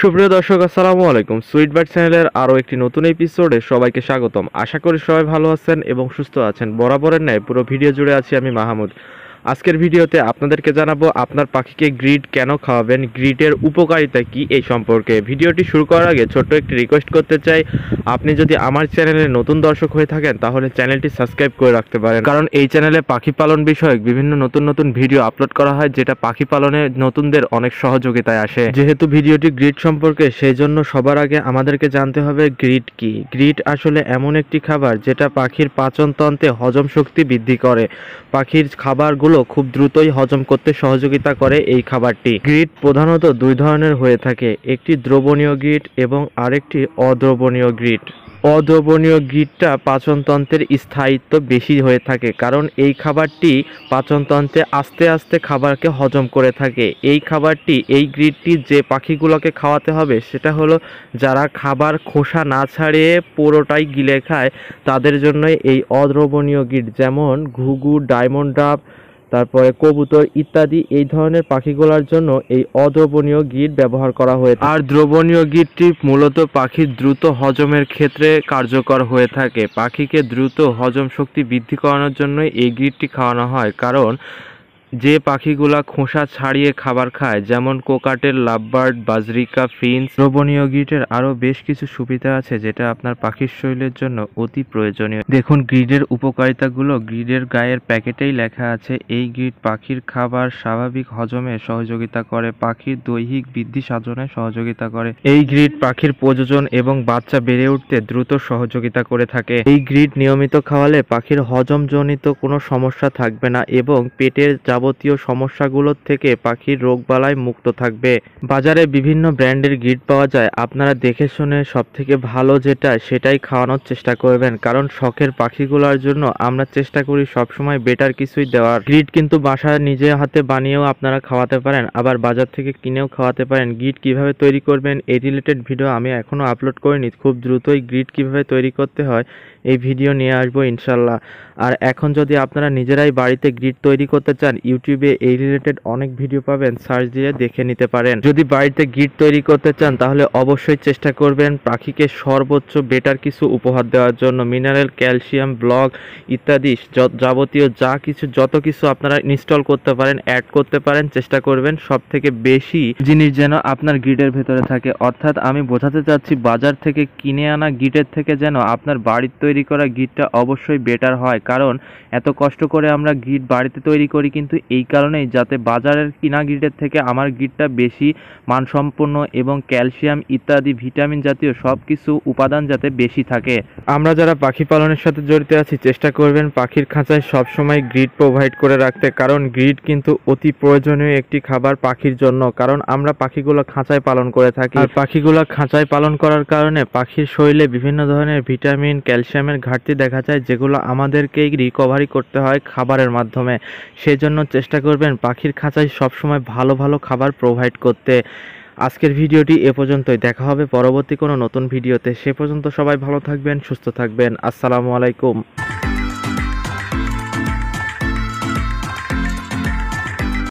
সুপ্রিয় দর্শক আসসালামু আলাইকুম সুইট বার্ড চ্যানেলের আরও একটি নতুন এপিসোডে সবাইকে স্বাগতম আশা করি সবাই ভালো আছেন এবং সুস্থ আছেন বরাবরের ন্যায় পুরো ভিডিও জুড়ে আছি আমি মাহমুদ আজকের ভিডিওতে আপনাদেরকে জানাবো আপনার পাখিকে গ্রিড কেন খাওয়াবেন গ্রিডের উপকারিতা কি এই সম্পর্কে ভিডিওটি শুরু করার আগে ছোট্ট একটি রিকোয়েস্ট করতে চাই আপনি যদি আমার চ্যানেলে নতুন দর্শক হয়ে থাকেন তাহলে চ্যানেলটি সাবস্ক্রাইব করে রাখতে পারেন কারণ এই চ্যানেলে পাখি পালন বিষয়ক বিভিন্ন নতুন নতুন ভিডিও আপলোড করা হয় যেটা পাখি পালনে নতুনদের অনেক সহযোগিতায় আসে যেহেতু ভিডিওটি গ্রিড সম্পর্কে সেই জন্য সবার আগে আমাদেরকে জানতে হবে গ্রিড কি গ্রিড আসলে এমন একটি খাবার যেটা পাখির পাচনতন্ত্রে হজম শক্তি বৃদ্ধি করে পাখির খাবারগুলো খাদ্যগুলো খুব দ্রুতই হজম করতে সহযোগিতা করে এই খাবারটি গ্রিট প্রধানত দুই ধরনের হয়ে থাকে একটি দ্রবণীয় গ্রিট এবং আরেকটি অদ্রবণীয় গ্রিট অদ্রবণীয় গ্রিটটা পাচনতন্ত্রের স্থায়িত্ব বেশি হয়ে থাকে কারণ এই খাবারটি পাচনতন্ত্রে আস্তে আস্তে খাবারকে হজম করে থাকে এই খাবারটি এই গ্রিটটি যে পাখিগুলোকে খাওয়াতে হবে সেটা হলো যারা খাবার খোসা না ছাড়িয়ে পুরোটাই গিলে খায় তাদের জন্য এই অদ্রবণীয় গ্রিট যেমন ঘুঘু ডায়মন্ড ডাব তারপরে কবুতর ইত্যাদি এই ধরনের পাখিগুলোর জন্য এই অদ্রবণীয় গিট ব্যবহার করা হয়ে আর দ্রবণীয় গিটটি মূলত পাখির দ্রুত হজমের ক্ষেত্রে কার্যকর হয়ে থাকে পাখিকে দ্রুত হজম শক্তি বৃদ্ধি করানোর জন্য এই গিটটি খাওয়ানো হয় কারণ যে পাখিগুলা খোসা ছাড়িয়ে খাবার খায় যেমন কোকাটেল লাভবার্ড বাজরিকা ফিন্স শ্রবণীয় গ্রিডের আরও বেশ কিছু সুবিধা আছে যেটা আপনার পাখির শৈলের জন্য অতি প্রয়োজনীয় দেখুন গ্রিডের উপকারিতাগুলো গ্রিডের গায়ের প্যাকেটেই লেখা আছে এই গ্রিড পাখির খাবার স্বাভাবিক হজমে সহযোগিতা করে পাখির দৈহিক বৃদ্ধি সাধনে সহযোগিতা করে এই গ্রিড পাখির প্রযোজন এবং বাচ্চা বেড়ে উঠতে দ্রুত সহযোগিতা করে থাকে এই গ্রিড নিয়মিত খাওয়ালে পাখির হজমজনিত কোনো সমস্যা থাকবে না এবং পেটের যা যাবতীয় সমস্যাগুলোর থেকে পাখির রোগবালায় মুক্ত থাকবে বাজারে বিভিন্ন ব্র্যান্ডের গিট পাওয়া যায় আপনারা দেখে শুনে সব থেকে ভালো যেটা সেটাই খাওয়ানোর চেষ্টা করবেন কারণ শখের পাখিগুলোর জন্য আমরা চেষ্টা করি সবসময় বেটার কিছুই দেওয়ার গ্রিড কিন্তু বাসা নিজে হাতে বানিয়েও আপনারা খাওয়াতে পারেন আবার বাজার থেকে কিনেও খাওয়াতে পারেন গিট কিভাবে তৈরি করবেন এই রিলেটেড ভিডিও আমি এখনও আপলোড করিনি খুব দ্রুতই গ্রিড কিভাবে তৈরি করতে হয় এই ভিডিও নিয়ে আসবো ইনশাল্লাহ আর এখন যদি আপনারা নিজেরাই বাড়িতে গ্রিড তৈরি করতে চান ইউটিউবে এই রিলেটেড অনেক ভিডিও পাবেন সার্চ দিয়ে দেখে নিতে পারেন যদি বাড়িতে গিট তৈরি করতে চান তাহলে অবশ্যই চেষ্টা করবেন পাখিকে সর্বোচ্চ বেটার কিছু উপহার দেওয়ার জন্য মিনারেল ক্যালসিয়াম ব্লক ইত্যাদি যাবতীয় যা কিছু যত কিছু আপনারা ইনস্টল করতে পারেন অ্যাড করতে পারেন চেষ্টা করবেন সব থেকে বেশি জিনিস যেন আপনার গিটের ভেতরে থাকে অর্থাৎ আমি বোঝাতে চাচ্ছি বাজার থেকে কিনে আনা গিটের থেকে যেন আপনার বাড়ির তৈরি করা গিটটা অবশ্যই বেটার হয় কারণ এত কষ্ট করে আমরা গিট বাড়িতে তৈরি করি কিন্তু এই কারণেই যাতে বাজারের কিনা গ্রিডের থেকে আমার গ্রিডটা বেশি মানসম্পন্ন এবং ক্যালসিয়াম ইত্যাদি ভিটামিন জাতীয় সব কিছু উপাদান যাতে বেশি থাকে আমরা যারা পাখি পালনের সাথে জড়িত আছি চেষ্টা করবেন পাখির খাঁচায় সবসময় গ্রিড প্রোভাইড করে রাখতে কারণ গ্রিড কিন্তু অতি প্রয়োজনীয় একটি খাবার পাখির জন্য কারণ আমরা পাখিগুলো খাঁচায় পালন করে থাকি আর পাখিগুলো খাঁচায় পালন করার কারণে পাখির শরীরে বিভিন্ন ধরনের ভিটামিন ক্যালসিয়ামের ঘাটতি দেখা যায় যেগুলো আমাদেরকেই রিকভারি করতে হয় খাবারের মাধ্যমে সেজন্য চেষ্টা করবেন পাখির খাঁচায় সবসময় ভালো ভালো খাবার প্রোভাইড করতে আজকের ভিডিওটি এ পর্যন্তই দেখা হবে পরবর্তী কোনো নতুন ভিডিওতে সে পর্যন্ত সবাই ভালো থাকবেন সুস্থ থাকবেন আসসালামু আলাইকুম